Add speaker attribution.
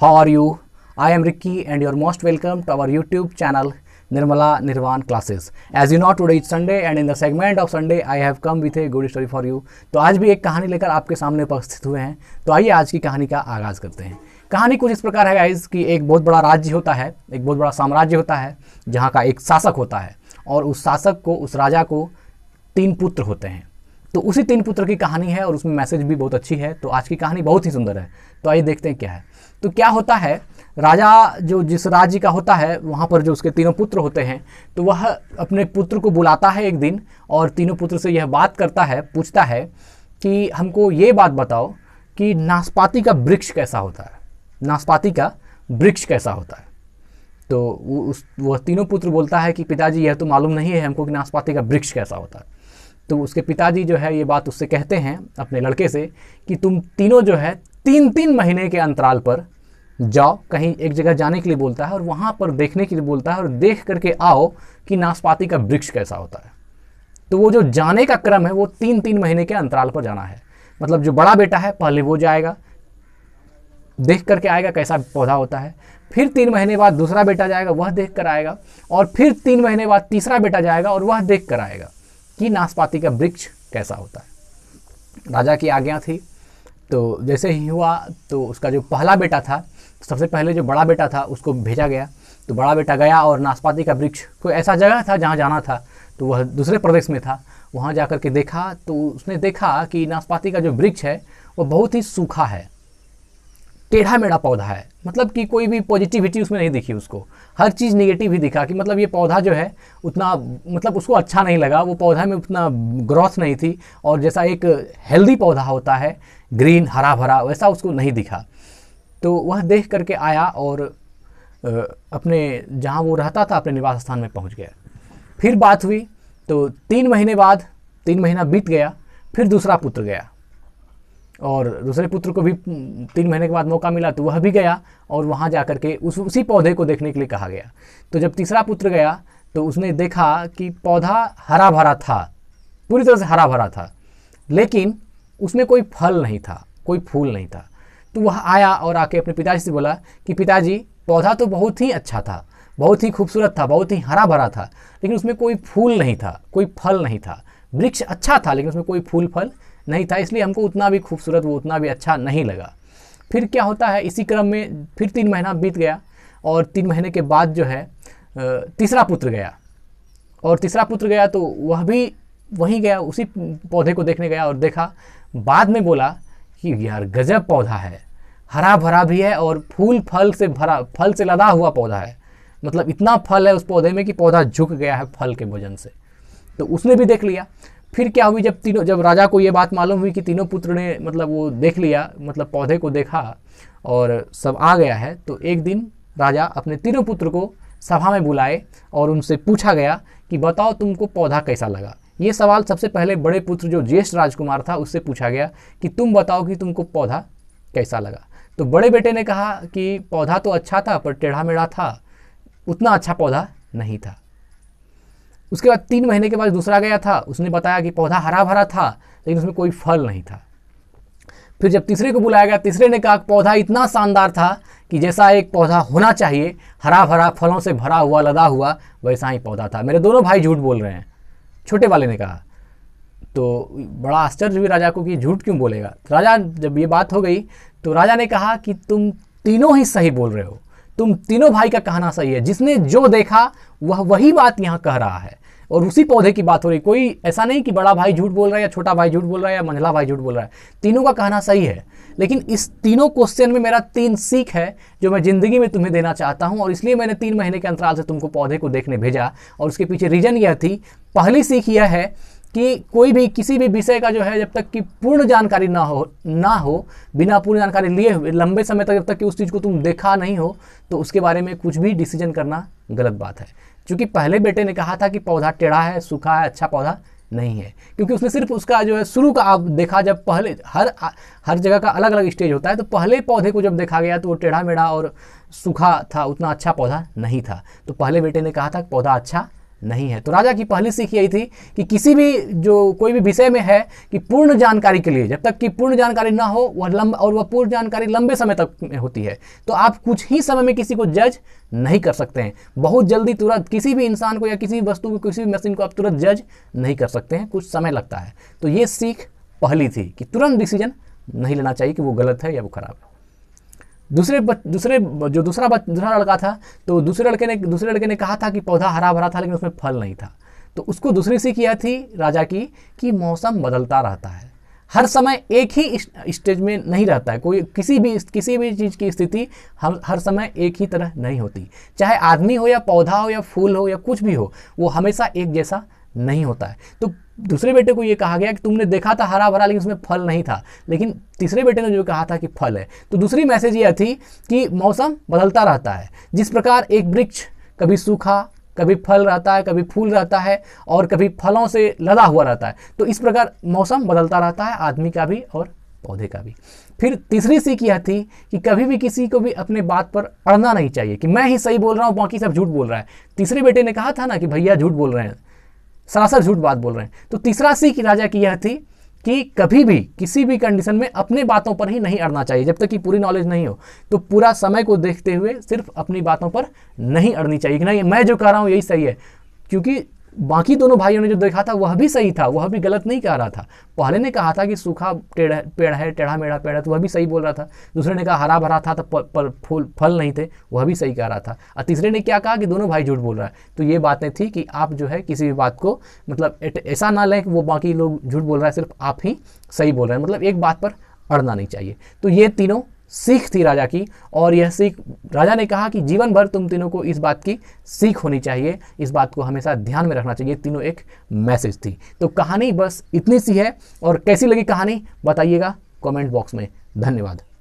Speaker 1: how are you I am Rikki and you are most welcome to our YouTube channel Nirmala Nirvana classes as you know today it Sunday and in the segment of Sunday I have come with a good story for you तो आज भी एक कहानी लेकर आपके सामने उपस्थित हुए हैं तो आइए आज की कहानी का आगाज करते हैं कहानी कुछ इस प्रकार है गाइज कि एक बहुत बड़ा राज्य होता है एक बहुत बड़ा साम्राज्य होता है जहाँ का एक शासक होता है और उस शासक को उस राजा को तीन पुत्र होते हैं तो उसी तीन पुत्र की कहानी है और उसमें मैसेज भी बहुत अच्छी है तो आज की कहानी बहुत ही सुंदर है तो आइए देखते हैं क्या है तो क्या होता है राजा जो जिस राज्य का होता है वहाँ पर जो उसके तीनों पुत्र होते हैं तो वह अपने पुत्र को बुलाता है एक दिन और तीनों पुत्र से यह बात करता है पूछता है कि हमको ये बात बताओ कि नाशपाती का वृक्ष कैसा होता है नाशपाती का वृक्ष कैसा होता है तो उस वह तीनों पुत्र बोलता है कि पिताजी यह तो मालूम नहीं है हमको कि नाशपाती का वृक्ष कैसा होता है तो उसके पिताजी जो है ये बात उससे कहते हैं अपने लड़के से कि तुम तीनों जो है तीन तीन महीने के अंतराल पर जाओ कहीं एक जगह जाने के लिए बोलता है और वहाँ पर देखने के लिए बोलता है और देख करके आओ कि नाशपाती का वृक्ष कैसा होता है तो वो जो जाने का क्रम है वो तीन तीन महीने के अंतराल पर जाना है मतलब जो बड़ा बेटा है पहले वो जाएगा देख करके आएगा कैसा पौधा होता है फिर तीन महीने बाद दूसरा बेटा जाएगा वह देख कर आएगा और फिर तीन महीने बाद तीसरा बेटा जाएगा और वह देख कर आएगा कि नाशपाती का वृक्ष कैसा होता है राजा की आज्ञा थी तो जैसे ही हुआ तो उसका जो पहला बेटा था सबसे पहले जो बड़ा बेटा था उसको भेजा गया तो बड़ा बेटा गया और नाशपाती का वृक्ष कोई ऐसा जगह था जहाँ जाना था तो वह दूसरे प्रदेश में था वहाँ जा कर के देखा तो उसने देखा कि नाशपाती का जो वृक्ष है वो बहुत ही सूखा है टेढ़ा मेढ़ा पौधा है मतलब कि कोई भी पॉजिटिविटी उसमें नहीं दिखी उसको हर चीज़ निगेटिव ही दिखा कि मतलब ये पौधा जो है उतना मतलब उसको अच्छा नहीं लगा वो पौधा में उतना ग्रोथ नहीं थी और जैसा एक हेल्दी पौधा होता है ग्रीन हरा भरा वैसा उसको नहीं दिखा तो वह देख करके आया और अपने जहाँ वो रहता था अपने निवास स्थान में पहुँच गया फिर बात हुई तो तीन महीने बाद तीन महीना बीत गया फिर दूसरा पुत्र गया और दूसरे पुत्र को भी तीन महीने के बाद मौका मिला तो वह भी गया और वहाँ जा कर के उस उसी पौधे को देखने के लिए कहा गया तो जब तीसरा पुत्र गया तो उसने देखा कि पौधा हरा भरा था पूरी तरह से हरा भरा था लेकिन उसमें कोई फल नहीं था कोई फूल नहीं था तो वह आया और आके अपने पिताजी से बोला कि पिताजी पौधा तो बहुत ही अच्छा था बहुत ही खूबसूरत था बहुत ही हरा भरा था लेकिन उसमें कोई फूल नहीं था कोई फल नहीं था वृक्ष अच्छा था लेकिन उसमें कोई फूल फल नहीं था इसलिए हमको उतना भी खूबसूरत वो उतना भी अच्छा नहीं लगा फिर क्या होता है इसी क्रम में फिर तीन महीना बीत गया और तीन महीने के बाद जो है तीसरा पुत्र गया और तीसरा पुत्र गया तो वह भी वहीं गया उसी पौधे को देखने गया और देखा बाद में बोला कि यार गजब पौधा है हरा भरा भी है और फूल फल से भरा फल से लदा हुआ पौधा है मतलब इतना फल है उस पौधे में कि पौधा झुक गया है फल के भोजन से तो उसने भी देख लिया फिर क्या हुई जब तीनों जब राजा को ये बात मालूम हुई कि तीनों पुत्र ने मतलब वो देख लिया मतलब पौधे को देखा और सब आ गया है तो एक दिन राजा अपने तीनों पुत्र को सभा में बुलाए और उनसे पूछा गया कि बताओ तुमको पौधा कैसा लगा ये सवाल सबसे पहले बड़े पुत्र जो ज्येष्ठ राजकुमार था उससे पूछा गया कि तुम बताओ कि तुमको पौधा कैसा लगा तो बड़े बेटे ने कहा कि पौधा तो अच्छा था पर टेढ़ा मेढ़ा था उतना अच्छा पौधा नहीं था उसके बाद तीन महीने के बाद दूसरा गया था उसने बताया कि पौधा हरा भरा था लेकिन उसमें कोई फल नहीं था फिर जब तीसरे को बुलाया गया तीसरे ने कहा पौधा इतना शानदार था कि जैसा एक पौधा होना चाहिए हरा भरा फलों से भरा हुआ लदा हुआ वैसा ही पौधा था मेरे दोनों भाई झूठ बोल रहे हैं छोटे वाले ने कहा तो बड़ा आश्चर्य हुई राजा को कि झूठ क्यों बोलेगा राजा जब ये बात हो गई तो राजा ने कहा कि तुम तीनों ही सही बोल रहे हो तुम तीनों भाई का कहना सही है जिसने जो देखा वह वही बात यहाँ कह रहा है और उसी पौधे की बात हो रही कोई ऐसा नहीं कि बड़ा भाई झूठ बोल रहा है या छोटा भाई झूठ बोल रहा है या मंझला भाई झूठ बोल रहा है तीनों का कहना सही है लेकिन इस तीनों क्वेश्चन में मेरा तीन सीख है जो मैं ज़िंदगी में तुम्हें देना चाहता हूँ और इसलिए मैंने तीन महीने के अंतराल से तुमको पौधे को देखने भेजा और उसके पीछे रीज़न यह थी पहली सीख यह है कि कोई भी किसी भी विषय का जो है जब तक कि पूर्ण जानकारी ना हो ना हो बिना पूर्ण जानकारी लिए हुए लंबे समय तक जब तक कि उस चीज़ को तुम देखा नहीं हो तो उसके बारे में कुछ भी डिसीजन करना गलत बात है चूँकि पहले बेटे ने कहा था कि पौधा टेढ़ा है सूखा है अच्छा पौधा नहीं है क्योंकि उसने सिर्फ उसका जो है शुरू का आप देखा जब पहले हर हर जगह का अलग अलग स्टेज होता है तो पहले पौधे को जब देखा गया तो वो टेढ़ा मेढ़ा और सूखा था उतना अच्छा पौधा नहीं था तो पहले बेटे ने कहा था पौधा अच्छा नहीं है तो राजा की पहली सीख यही थी कि किसी भी जो कोई भी विषय में है कि पूर्ण जानकारी के लिए जब तक कि पूर्ण जानकारी ना हो वह लंब और वह पूर्ण जानकारी लंबे समय तक होती है तो आप कुछ ही समय में किसी को जज नहीं कर सकते हैं बहुत जल्दी तुरंत किसी भी इंसान को या किसी भी वस्तु को किसी भी मशीन को आप तुरंत जज नहीं कर सकते हैं कुछ समय लगता है तो ये सीख पहली थी कि तुरंत डिसीजन नहीं लेना चाहिए कि वो गलत है या वो खराब है दूसरे दूसरे जो दूसरा दूसरा लड़का था तो दूसरे लड़के ने दूसरे लड़के ने कहा था कि पौधा हरा भरा था लेकिन उसमें फल नहीं था तो उसको दूसरी सीख यह थी राजा की कि मौसम बदलता रहता है हर समय एक ही स्टेज में नहीं रहता है कोई किसी भी किसी भी चीज़ की स्थिति हम हर समय एक ही तरह नहीं होती चाहे आदमी हो या पौधा हो या फूल हो या कुछ भी हो वो हमेशा एक जैसा नहीं होता है तो दूसरे बेटे को ये कहा गया कि तुमने देखा था हरा भरा लेकिन उसमें फल नहीं था लेकिन तीसरे बेटे ने जो कहा था कि फल है तो दूसरी मैसेज यह थी कि मौसम बदलता रहता है जिस प्रकार एक वृक्ष कभी सूखा कभी फल रहता है कभी फूल रहता है और कभी फलों से लदा हुआ रहता है तो इस प्रकार मौसम बदलता रहता है आदमी का भी और पौधे का भी फिर तीसरी सीख यह थी कि कभी भी किसी को भी अपने बात पर अड़ना नहीं चाहिए कि मैं ही सही बोल रहा हूँ बाकी सब झूठ बोल रहा है तीसरे बेटे ने कहा था ना कि भैया झूठ बोल रहे हैं सरासर झूठ बात बोल रहे हैं तो तीसरा सीख राजा की यह थी कि कभी भी किसी भी कंडीशन में अपने बातों पर ही नहीं अड़ना चाहिए जब तक कि पूरी नॉलेज नहीं हो तो पूरा समय को देखते हुए सिर्फ अपनी बातों पर नहीं अड़नी चाहिए कि नहीं मैं जो कह रहा हूँ यही सही है क्योंकि बाकी दोनों भाइयों ने जो देखा था वह भी सही था वह भी गलत नहीं कह रहा था पहले ने कहा था कि सूखा टेढ़ा पेड़ है टेढ़ा मेढ़ा पेड़ है तो वह भी सही बोल रहा था दूसरे ने कहा हरा भरा था तो पर, फूल फल नहीं थे वह भी सही कह रहा था और तीसरे ने क्या कहा कि दोनों भाई झूठ बोल रहा है तो ये बातें थी कि आप जो है किसी भी बात को मतलब ऐसा ना लें कि वो बाकी लोग झूठ बोल रहा है सिर्फ आप ही सही बोल रहे हैं मतलब एक बात पर अड़ना नहीं चाहिए तो ये तीनों सीख थी राजा की और यह सीख राजा ने कहा कि जीवन भर तुम तीनों को इस बात की सीख होनी चाहिए इस बात को हमेशा ध्यान में रखना चाहिए तीनों एक मैसेज थी तो कहानी बस इतनी सी है और कैसी लगी कहानी बताइएगा कमेंट बॉक्स में धन्यवाद